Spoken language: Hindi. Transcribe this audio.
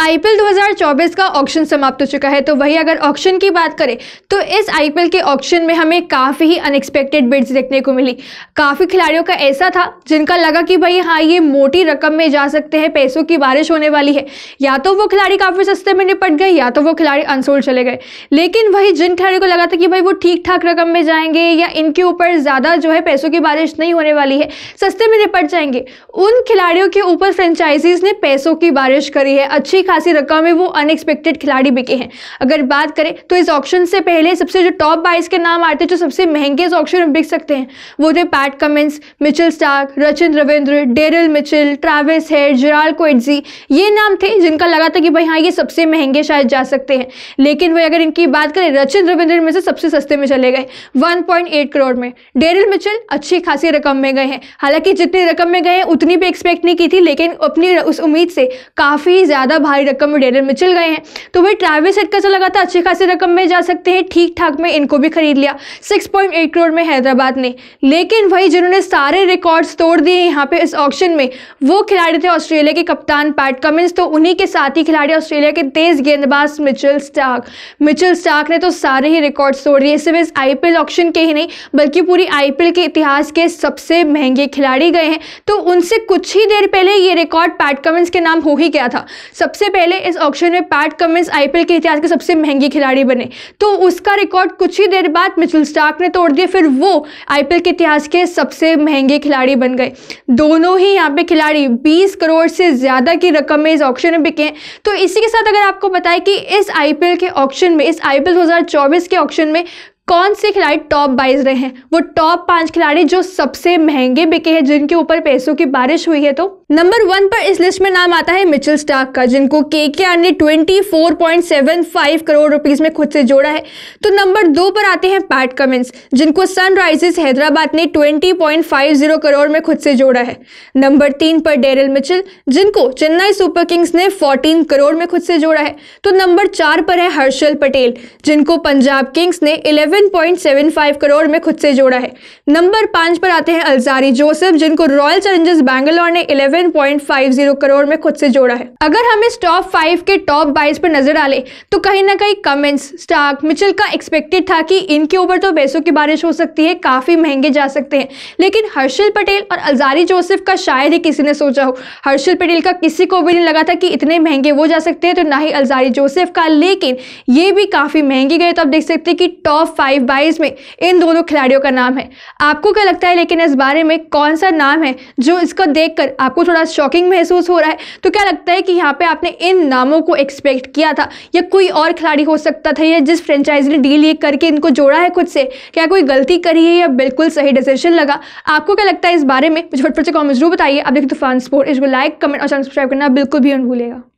आईपीएल 2024 का ऑक्शन समाप्त हो चुका है तो वही अगर ऑक्शन की बात करें तो इस आईपीएल के ऑक्शन में हमें काफ़ी ही अनएक्सपेक्टेड बिड्स देखने को मिली काफ़ी खिलाड़ियों का ऐसा था जिनका लगा कि भाई हाँ ये मोटी रकम में जा सकते हैं पैसों की बारिश होने वाली है या तो वो खिलाड़ी काफ़ी सस्ते में निपट गए या तो वो खिलाड़ी अनसोल्ड चले गए लेकिन वही जिन खिलाड़ियों को लगा था कि भाई वो ठीक ठाक रकम में जाएंगे या इनके ऊपर ज़्यादा जो है पैसों की बारिश नहीं होने वाली है सस्ते में निपट जाएंगे उन खिलाड़ियों के ऊपर फ्रेंचाइजीज़ ने पैसों की बारिश करी है अच्छी खासी रकम में वो अनएक्सपेक्टेड खिलाड़ी बिके हैं अगर बात करें तो इस ऑप्शन से पहले सबसे जो टॉप बाइस के नाम आते हैं जो सबसे महंगे इस ऑप्शन में बिक सकते हैं वो थे Pat Cummins Mitchell Starc Rachin Ravindra Daryl Mitchell Travis Head Gerald Coetzee ये नाम थे जिनका लगा था कि भाई हाँ ये सबसे महंगे शायद जा सकते हैं लेकिन वही अगर इनकी बात करें रचिन रविंद्र में से सबसे सस्ते में चले गए वन करोड़ में डेरिल मिचिल अच्छी खासी रकम में गए हैं हालांकि जितनी रकम में गए उतनी भी एक्सपेक्ट नहीं की थी लेकिन अपनी उस उम्मीद से काफ़ी ज़्यादा भारी रकम में डेरन चल गए हैं तो वही ट्रैवल हेड का चला था अच्छी खासी रकम में जा सकते हैं ठीक ठाक में इनको भी खरीद लिया 6.8 करोड़ में हैदराबाद ने लेकिन वही जिन्होंने सारे रिकॉर्ड्स तोड़ दिए यहाँ पे इस ऑप्शन में वो खिलाड़ी थे ऑस्ट्रेलिया के कप्तान पैट कमिंस तो उन्हीं के साथ ही खिलाड़ी ऑस्ट्रेलिया के तेज गेंदबाज मिचल स्टार्क मिचल स्टार्क ने तो सारे ही रिकॉर्ड तोड़ दिए सिर्फ इस आईपीएल ऑप्शन के ही नहीं बल्कि पूरी आईपीएल के इतिहास के सबसे महंगे खिलाड़ी गए हैं तो उनसे कुछ ही देर पहले ये रिकॉर्ड पैट कमिंस के नाम हो ही गया था सबसे सबसे पहले इस ऑक्शन में पैट कमिंस आईपीएल के इतिहास के सबसे महंगी खिलाड़ी बने तो उसका रिकॉर्ड कुछ ही देर बाद मिचुल स्टार्क ने तोड़ दिया फिर वो आईपीएल के इतिहास के सबसे महंगे खिलाड़ी बन गए दोनों ही यहाँ पे खिलाड़ी बीस करोड़ से ज़्यादा की रकम में इस ऑक्शन में बिके तो इसी के साथ अगर आपको बताए कि इस आईपीएल के ऑक्शन में इस आईपीएल 2024 के ऑक्शन में कौन से खिलाड़ी टॉप बाइज रहे हैं वो टॉप पांच खिलाड़ी जो सबसे महंगे बिके हैं जिनके ऊपर पैसों की बारिश हुई है तो नंबर वन पर इस लिस्ट में नाम आता है मिचेल स्टार्क का जिनको के के आर ने फाइव करोड़ रुपीज में खुद से जोड़ा है तो नंबर दो पर आते हैं पैट कमिंस जिनको सनराइजर्स हैदराबाद ने twenty point five zero crore में खुद से जोड़ा है नंबर तीन पर डेरिल मिचेल जिनको चेन्नई सुपर किंग्स ने फोर्टीन करोड़ में खुद से जोड़ा है तो नंबर चार पर है हर्षल पटेल जिनको पंजाब किंग्स ने इलेवन 7.75 करोड़ में खुद से जोड़ा है नंबर पांच पर आते हैं अलजारी जोसेफ जिनको रॉयल चैलेंजर्स बैंगलोर ने 11.50 करोड़ में खुद से जोड़ा है अगर हम इस टॉप फाइव के टॉप बाइस पर नजर डालें तो कहीं ना कहीं कमेंट्स स्टॉक मिचल का एक्सपेक्टेड था कि इनके ऊपर तो पैसों की बारिश हो सकती है काफी महंगे जा सकते हैं लेकिन हर्षिल पटेल और अलजारी जोसेफ का शायद ही किसी ने सोचा हो हर्षिल पटेल का किसी को भी नहीं लगा था कि इतने महंगे वो जा सकते हैं तो ना ही अल्जारी जोसेफ का लेकिन ये भी काफी महंगे गए तो आप देख सकते हैं कि टॉप फाइव फाइव बाईस में इन दोनों खिलाड़ियों का नाम है आपको क्या लगता है लेकिन इस बारे में कौन सा नाम है जो इसको देखकर आपको थोड़ा शॉकिंग महसूस हो रहा है तो क्या लगता है कि यहाँ पे आपने इन नामों को एक्सपेक्ट किया था या कोई और खिलाड़ी हो सकता था या जिस फ्रेंचाइज ने डील ये करके इनको जोड़ा है खुद से क्या कोई गलती करी है या बिल्कुल सही डिसीजन लगा आपको क्या लगता है इस बारे में मुझे फटफट से कॉमेंट जरूर बताइए आप देखिए तो फैन स्पोर्ट इसको लाइक कमेंट और सब्सक्राइब करना बिल्कुल भी न भूलेगा